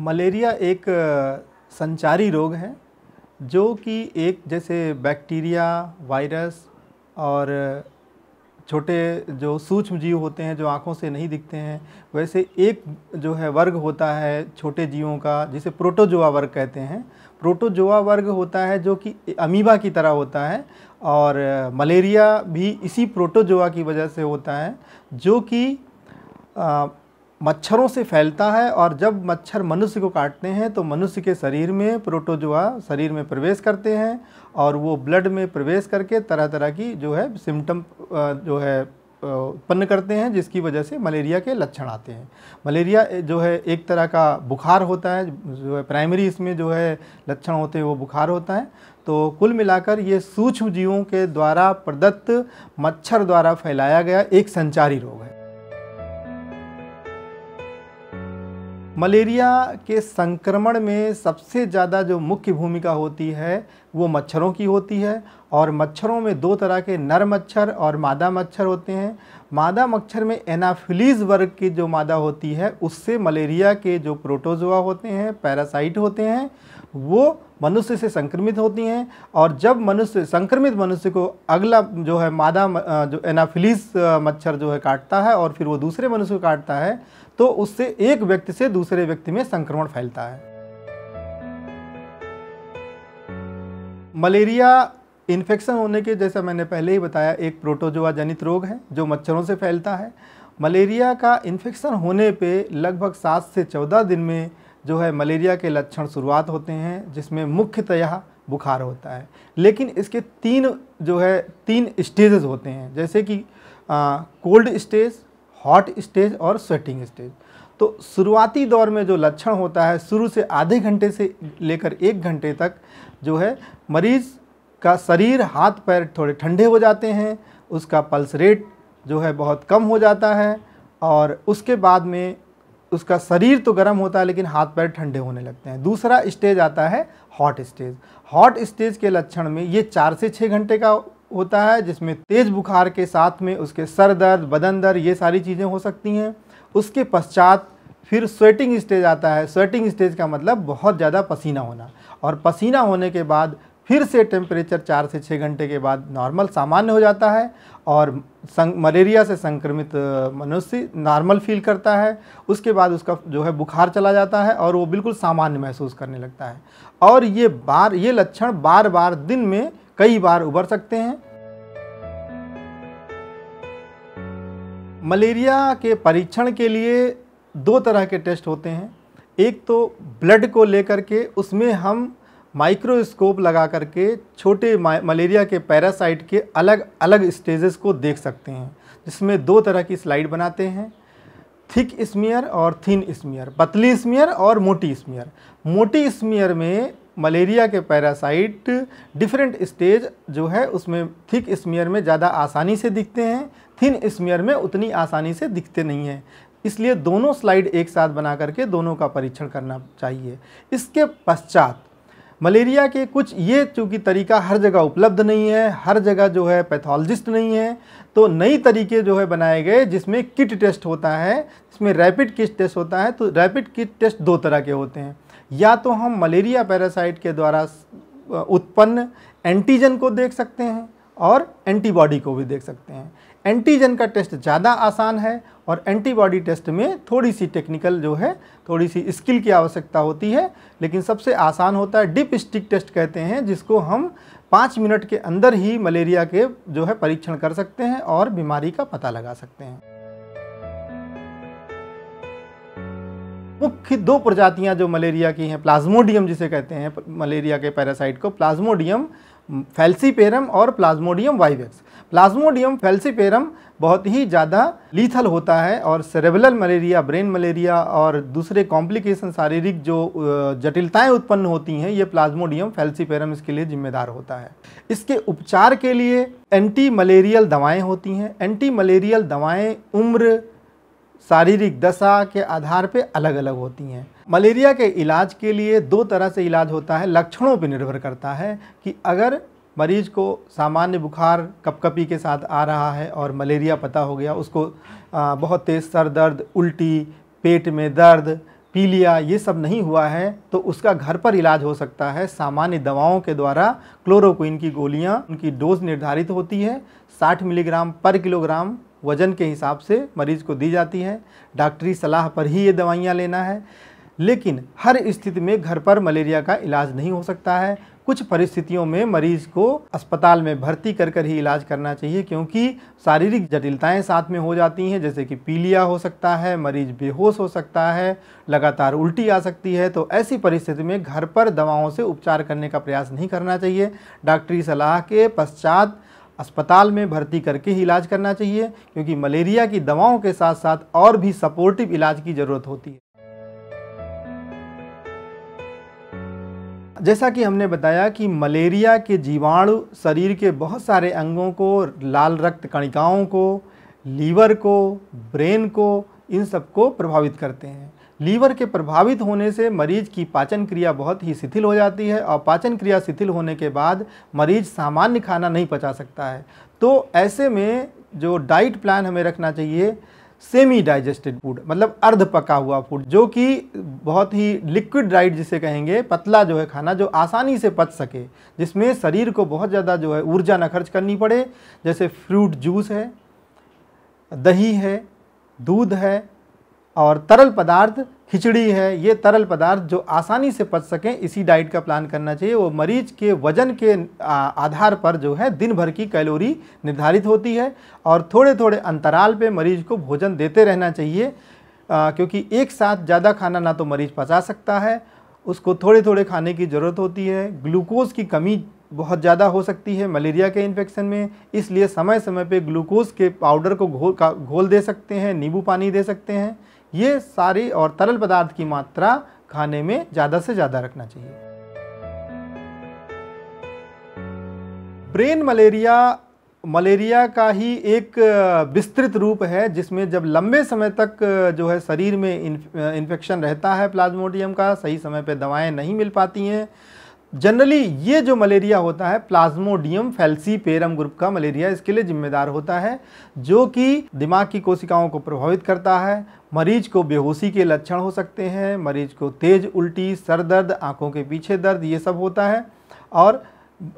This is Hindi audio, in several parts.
मलेरिया एक संचारी रोग है जो कि एक जैसे बैक्टीरिया वायरस और छोटे जो सूक्ष्म जीव होते हैं जो आँखों से नहीं दिखते हैं वैसे एक जो है वर्ग होता है छोटे जीवों का जिसे प्रोटोजोआ वर्ग कहते हैं प्रोटोजोआ वर्ग होता है जो कि अमीबा की तरह होता है और मलेरिया भी इसी प्रोटोजोआ की वजह से होता है जो कि मच्छरों से फैलता है और जब मच्छर मनुष्य को काटते हैं तो मनुष्य के शरीर में प्रोटोजोआ शरीर में प्रवेश करते हैं और वो ब्लड में प्रवेश करके तरह तरह की जो है सिम्टम जो है उत्पन्न करते हैं जिसकी वजह से मलेरिया के लक्षण आते हैं मलेरिया जो है एक तरह का बुखार होता है जो है प्राइमरी इसमें जो है लक्षण होते हैं वो बुखार होता है तो कुल मिलाकर ये सूक्ष्म जीवों के द्वारा प्रदत्त मच्छर द्वारा फैलाया गया एक संचारी रोग है मलेरिया के संक्रमण में सबसे ज़्यादा जो मुख्य भूमिका होती है वो मच्छरों की होती है और मच्छरों में दो तरह के नर मच्छर और मादा मच्छर होते हैं मादा मच्छर में एनाफिलीज वर्ग की जो मादा होती है उससे मलेरिया के जो प्रोटोजोआ होते हैं पैरासाइट होते हैं वो मनुष्य से संक्रमित होती हैं और जब मनुष्य संक्रमित मनुष्य को अगला जो है मादा जो एनाफिलिस मच्छर जो है काटता है और फिर वो दूसरे मनुष्य को काटता है तो उससे एक व्यक्ति से दूसरे व्यक्ति में संक्रमण फैलता है मलेरिया इन्फेक्शन होने के जैसा मैंने पहले ही बताया एक प्रोटोजोआ जनित रोग है जो मच्छरों से फैलता है मलेरिया का इन्फेक्शन होने पे लगभग सात से चौदह दिन में जो है मलेरिया के लक्षण शुरुआत होते हैं जिसमें मुख्यतः बुखार होता है लेकिन इसके तीन जो है तीन स्टेजेस होते हैं जैसे कि कोल्ड स्टेज हॉट स्टेज और स्वेटिंग स्टेज तो शुरुआती दौर में जो लक्षण होता है शुरू से आधे घंटे से लेकर एक घंटे तक जो है मरीज़ का शरीर हाथ पैर थोड़े ठंडे हो जाते हैं उसका पल्स रेट जो है बहुत कम हो जाता है और उसके बाद में उसका शरीर तो गर्म होता है लेकिन हाथ पैर ठंडे होने लगते हैं दूसरा स्टेज आता है हॉट स्टेज हॉट स्टेज के लक्षण में ये चार से छः घंटे का होता है जिसमें तेज़ बुखार के साथ में उसके सर दर्द बदन दर्द ये सारी चीज़ें हो सकती हैं उसके पश्चात फिर स्वेटिंग स्टेज आता है स्वेटिंग स्टेज का मतलब बहुत ज़्यादा पसीना होना और पसीना होने के बाद फिर से टेम्परेचर चार से छः घंटे के बाद नॉर्मल सामान्य हो जाता है और मलेरिया से संक्रमित मनुष्य नॉर्मल फील करता है उसके बाद उसका जो है बुखार चला जाता है और वो बिल्कुल सामान्य महसूस करने लगता है और ये बार ये लक्षण बार बार दिन में कई बार उभर सकते हैं मलेरिया के परीक्षण के लिए दो तरह के टेस्ट होते हैं एक तो ब्लड को लेकर के उसमें हम माइक्रोस्कोप लगा करके छोटे मलेरिया के पैरासाइट के अलग अलग स्टेजेस को देख सकते हैं जिसमें दो तरह की स्लाइड बनाते हैं थिक स्मियर और थिन स्मियर पतली स्मियर और मोटी स्मियर मोटी स्मियर में मलेरिया के पैरासाइट डिफरेंट स्टेज जो है उसमें थिक स्मियर में ज़्यादा आसानी से दिखते हैं थिन स्मियर में उतनी आसानी से दिखते नहीं हैं इसलिए दोनों स्लाइड एक साथ बना करके दोनों का परीक्षण करना चाहिए इसके पश्चात मलेरिया के कुछ ये चूँकि तरीका हर जगह उपलब्ध नहीं है हर जगह जो है पैथोलॉजिस्ट नहीं है तो नई तरीके जो है बनाए गए जिसमें किट टेस्ट होता है इसमें रैपिड किट टेस्ट होता है तो रैपिड किट टेस्ट दो तरह के होते हैं या तो हम मलेरिया पैरासाइट के द्वारा उत्पन्न एंटीजन को देख सकते हैं और एंटीबॉडी को भी देख सकते हैं एंटीजन का टेस्ट ज़्यादा आसान है और एंटीबॉडी टेस्ट में थोड़ी सी टेक्निकल जो है थोड़ी सी स्किल की आवश्यकता होती है लेकिन सबसे आसान होता है डिप स्टिक टेस्ट कहते हैं जिसको हम पाँच मिनट के अंदर ही मलेरिया के जो है परीक्षण कर सकते हैं और बीमारी का पता लगा सकते हैं मुख्य दो प्रजातियां जो मलेरिया की हैं प्लाज्मोडियम जिसे कहते हैं मलेरिया के पैरासाइट को प्लाज्मोडियम फैल्सीपेरम और प्लाज्मोडियम वाइवेक्स प्लाज्मोडियम फैल्सीपेरम बहुत ही ज़्यादा लीथल होता है और सेरेबलर मलेरिया ब्रेन मलेरिया और दूसरे कॉम्प्लिकेशन शारीरिक जो जटिलताएं उत्पन्न होती हैं ये प्लाज्मोडियम फैल्सीपेरम इसके लिए जिम्मेदार होता है इसके उपचार के लिए एंटी मलेरियल दवाएं होती हैं एंटी मलेरियल दवाएं उम्र शारीरिक दशा के आधार पर अलग अलग होती हैं मलेरिया के इलाज के लिए दो तरह से इलाज होता है लक्षणों पर निर्भर करता है कि अगर मरीज को सामान्य बुखार कपकपी के साथ आ रहा है और मलेरिया पता हो गया उसको बहुत तेज़ सर दर्द उल्टी पेट में दर्द पीलिया ये सब नहीं हुआ है तो उसका घर पर इलाज हो सकता है सामान्य दवाओं के द्वारा क्लोरोक्विन की गोलियां उनकी डोज निर्धारित होती है 60 मिलीग्राम पर किलोग्राम वज़न के हिसाब से मरीज़ को दी जाती है डॉक्टरी सलाह पर ही ये दवाइयाँ लेना है लेकिन हर स्थिति में घर पर मलेरिया का इलाज नहीं हो सकता है कुछ परिस्थितियों में मरीज़ को अस्पताल में भर्ती कर कर ही इलाज करना चाहिए क्योंकि शारीरिक जटिलताएं साथ में हो जाती हैं जैसे कि पीलिया हो सकता है मरीज बेहोश हो सकता है लगातार उल्टी आ सकती है तो ऐसी परिस्थिति में घर पर दवाओं से उपचार करने का प्रयास नहीं करना चाहिए डॉक्टरी सलाह के पश्चात अस्पताल में भर्ती करके ही इलाज करना चाहिए क्योंकि मलेरिया की दवाओं के साथ साथ और भी सपोर्टिव इलाज की ज़रूरत होती है जैसा कि हमने बताया कि मलेरिया के जीवाणु शरीर के बहुत सारे अंगों को लाल रक्त कणिकाओं को लीवर को ब्रेन को इन सबको प्रभावित करते हैं लीवर के प्रभावित होने से मरीज की पाचन क्रिया बहुत ही शिथिल हो जाती है और पाचन क्रिया शिथिल होने के बाद मरीज सामान्य खाना नहीं पचा सकता है तो ऐसे में जो डाइट प्लान हमें रखना चाहिए सेमी डाइजेस्टेड फूड मतलब अर्ध पका हुआ फूड जो कि बहुत ही लिक्विड डाइट जिसे कहेंगे पतला जो है खाना जो आसानी से पच सके जिसमें शरीर को बहुत ज़्यादा जो है ऊर्जा न खर्च करनी पड़े जैसे फ्रूट जूस है दही है दूध है और तरल पदार्थ खिचड़ी है ये तरल पदार्थ जो आसानी से पच सकें इसी डाइट का प्लान करना चाहिए वो मरीज के वजन के आधार पर जो है दिन भर की कैलोरी निर्धारित होती है और थोड़े थोड़े अंतराल पे मरीज को भोजन देते रहना चाहिए आ, क्योंकि एक साथ ज़्यादा खाना ना तो मरीज पचा सकता है उसको थोड़े थोड़े खाने की ज़रूरत होती है ग्लूकोज़ की कमी बहुत ज़्यादा हो सकती है मलेरिया के इन्फेक्शन में इसलिए समय समय पे ग्लूकोज़ के पाउडर को घोल का घोल दे सकते हैं नींबू पानी दे सकते हैं ये सारी और तरल पदार्थ की मात्रा खाने में ज़्यादा से ज़्यादा रखना चाहिए ब्रेन मलेरिया मलेरिया का ही एक विस्तृत रूप है जिसमें जब लंबे समय तक जो है शरीर में इन्फेक्शन रहता है प्लाज्मोडियम का सही समय पर दवाएं नहीं मिल पाती हैं जनरली ये जो मलेरिया होता है प्लाज्मोडियम फेल्सी पेरम ग्रुप का मलेरिया इसके लिए जिम्मेदार होता है जो कि दिमाग की कोशिकाओं को प्रभावित करता है मरीज को बेहोशी के लक्षण हो सकते हैं मरीज को तेज उल्टी सर दर्द आँखों के पीछे दर्द ये सब होता है और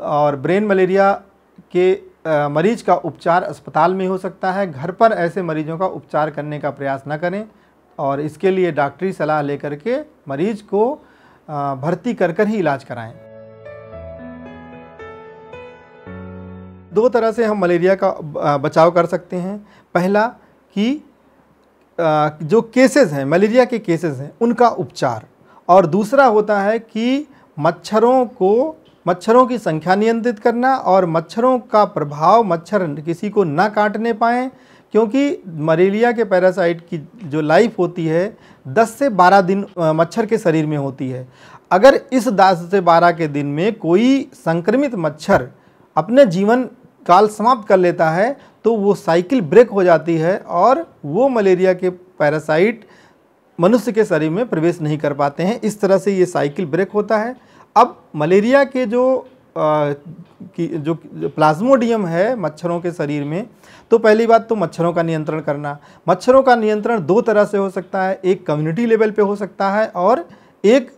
और ब्रेन मलेरिया के आ, मरीज का उपचार अस्पताल में हो सकता है घर पर ऐसे मरीजों का उपचार करने का प्रयास न करें और इसके लिए डॉक्टरी सलाह लेकर के मरीज को भर्ती कर कर ही इलाज कराएं दो तरह से हम मलेरिया का बचाव कर सकते हैं पहला कि जो केसेस हैं मलेरिया के केसेस हैं उनका उपचार और दूसरा होता है कि मच्छरों को मच्छरों की संख्या नियंत्रित करना और मच्छरों का प्रभाव मच्छर किसी को ना काटने पाएँ क्योंकि मलेरिया के पैरासाइट की जो लाइफ होती है 10 से 12 दिन मच्छर के शरीर में होती है अगर इस 10 से 12 के दिन में कोई संक्रमित मच्छर अपने जीवन काल समाप्त कर लेता है तो वो साइकिल ब्रेक हो जाती है और वो मलेरिया के पैरासाइट मनुष्य के शरीर में प्रवेश नहीं कर पाते हैं इस तरह से ये साइकिल ब्रेक होता है अब मलेरिया के जो की जो प्लाज्मोडियम है मच्छरों के शरीर में तो पहली बात तो मच्छरों का नियंत्रण करना मच्छरों का नियंत्रण दो तरह से हो सकता है एक कम्युनिटी लेवल पे हो सकता है और एक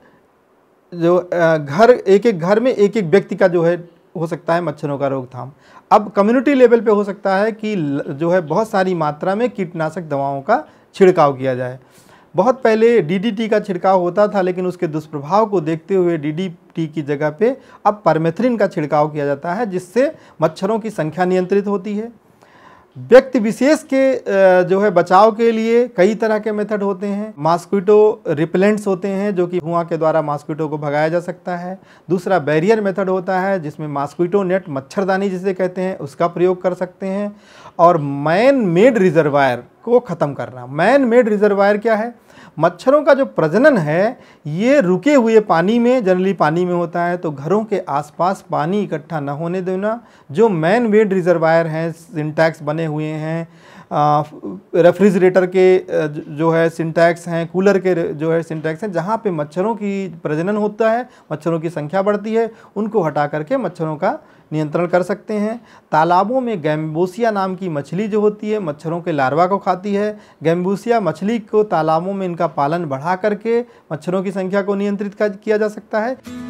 जो घर एक एक घर में एक एक व्यक्ति का जो है हो सकता है मच्छरों का रोकथाम अब कम्युनिटी लेवल पे हो सकता है कि जो है बहुत सारी मात्रा में कीटनाशक दवाओं का छिड़काव किया जाए बहुत पहले डीडीटी का छिड़काव होता था लेकिन उसके दुष्प्रभाव को देखते हुए डीडीटी की जगह पे अब परमेथ्रिन का छिड़काव किया जाता है जिससे मच्छरों की संख्या नियंत्रित होती है व्यक्ति विशेष के जो है बचाव के लिए कई तरह के मेथड होते हैं मास्किटो रिपेलेंट्स होते हैं जो कि धुआं के द्वारा मास्किटो को भगाया जा सकता है दूसरा बैरियर मेथड होता है जिसमें मास्किटो नेट मच्छरदानी जिसे कहते हैं उसका प्रयोग कर सकते हैं और मैन मेड रिजर्वायर को ख़त्म करना मैन मेड रिजर्वायर क्या है मच्छरों का जो प्रजनन है ये रुके हुए पानी में जनरली पानी में होता है तो घरों के आसपास पानी इकट्ठा न होने देना जो मैन मेड रिजर्वायर हैं सिंटैक्स बने हुए हैं रेफ्रिजरेटर के जो है सिंटैक्स हैं कूलर के जो है सिंटैक्स हैं जहाँ पे मच्छरों की प्रजनन होता है मच्छरों की संख्या बढ़ती है उनको हटा करके मच्छरों का नियंत्रण कर सकते हैं तालाबों में गैम्बूसिया नाम की मछली जो होती है मच्छरों के लार्वा को खाती है गैम्बूसिया मछली को तालाबों में इनका पालन बढ़ा करके मच्छरों की संख्या को नियंत्रित किया जा सकता है